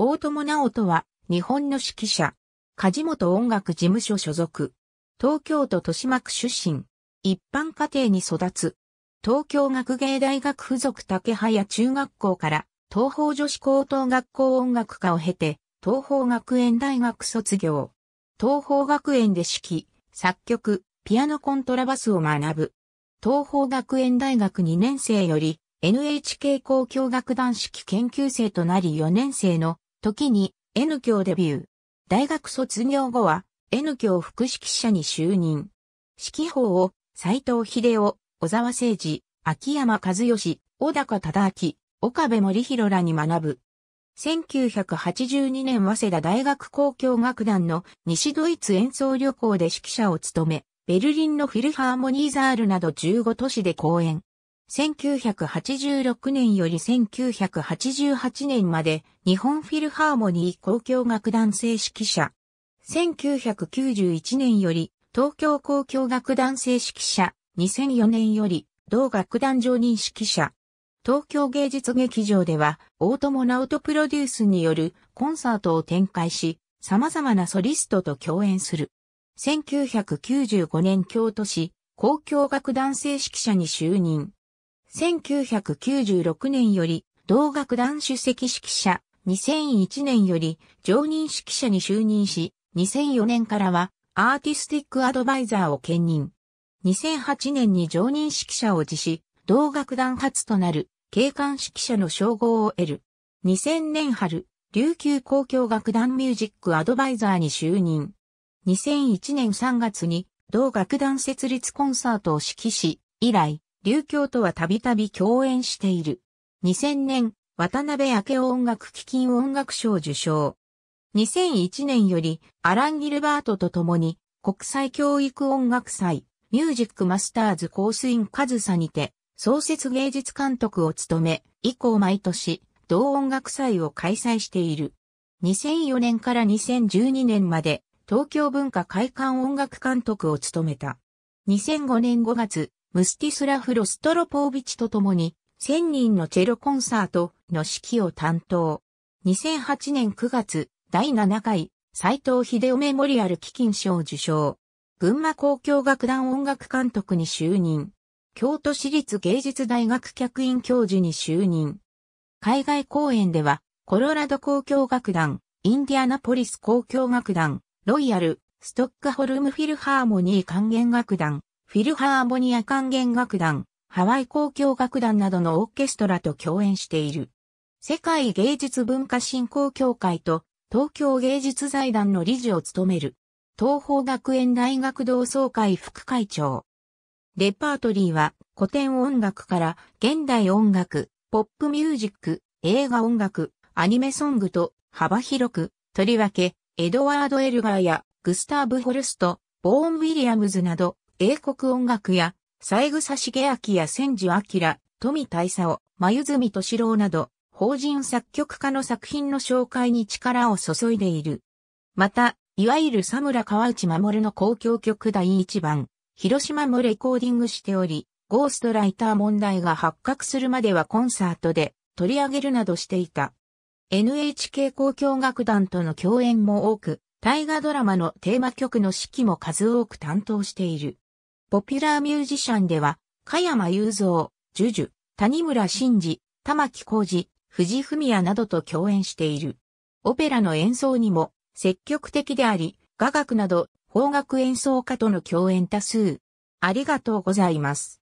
大友直人は、日本の指揮者。梶本音楽事務所所属。東京都豊島区出身。一般家庭に育つ。東京学芸大学附属竹早中学校から、東方女子高等学校音楽科を経て、東方学園大学卒業。東方学園で指揮、作曲、ピアノコントラバスを学ぶ。東方学園大学2年生より NHK 交響楽団指揮研究生となり4年生の時に N 教デビュー。大学卒業後は N 教副指揮者に就任。指揮法を斎藤秀夫、小沢誠二、秋山和義、小高忠明、岡部森弘らに学ぶ。1982年早稲田大学交響楽団の西ドイツ演奏旅行で指揮者を務め、ベルリンのフィルハーモニーザールなど15都市で公演。1986年より1988年まで日本フィルハーモニー公共楽団正指揮者。1991年より東京公共楽団正指揮者。2004年より同楽団常任指揮者。東京芸術劇場では大友直人プロデュースによるコンサートを展開し、様々なソリストと共演する。1995年京都市公共楽団正指揮者に就任。1996年より同楽団主席指揮者、2001年より常任指揮者に就任し、2004年からはアーティスティックアドバイザーを兼任。2008年に常任指揮者を辞し、同楽団初となる警官指揮者の称号を得る。2000年春、琉球交響楽団ミュージックアドバイザーに就任。2001年3月に同楽団設立コンサートを指揮し、以来、流教とはたびたび共演している。2000年、渡辺明夫音楽基金音楽賞受賞。2001年より、アラン・ギルバートと共に、国際教育音楽祭、ミュージックマスターズコースインカズサにて、創設芸術監督を務め、以降毎年、同音楽祭を開催している。2004年から2012年まで、東京文化会館音楽監督を務めた。2005年5月、ムスティスラフ・ロストロポービチと共に、1000人のチェロコンサートの指揮を担当。2008年9月、第7回、斎藤秀夫メモリアル基金賞受賞。群馬交響楽団音楽監督に就任。京都市立芸術大学客員教授に就任。海外公演では、コロラド交響楽団、インディアナポリス交響楽団、ロイヤル、ストックホルムフィルハーモニー管弦楽団、フィルハーモニア管弦楽団、ハワイ交響楽団などのオーケストラと共演している。世界芸術文化振興協会と東京芸術財団の理事を務める。東方学園大学同窓会副会長。レパートリーは古典音楽から現代音楽、ポップミュージック、映画音楽、アニメソングと幅広く、とりわけ、エドワード・エルガーやグスターブ・ホルスト、ボーン・ウィリアムズなど、英国音楽や、三枝重明や千住明、富大佐眉住敏郎など、法人作曲家の作品の紹介に力を注いでいる。また、いわゆる佐村川内守の公共曲第1番、広島もレコーディングしており、ゴーストライター問題が発覚するまではコンサートで取り上げるなどしていた。NHK 公共楽団との共演も多く、大河ドラマのテーマ曲の指揮も数多く担当している。ポピュラーミュージシャンでは、加山雄三、ジュジュ、谷村新司、玉木浩二、藤文也などと共演している。オペラの演奏にも積極的であり、雅楽など邦楽演奏家との共演多数。ありがとうございます。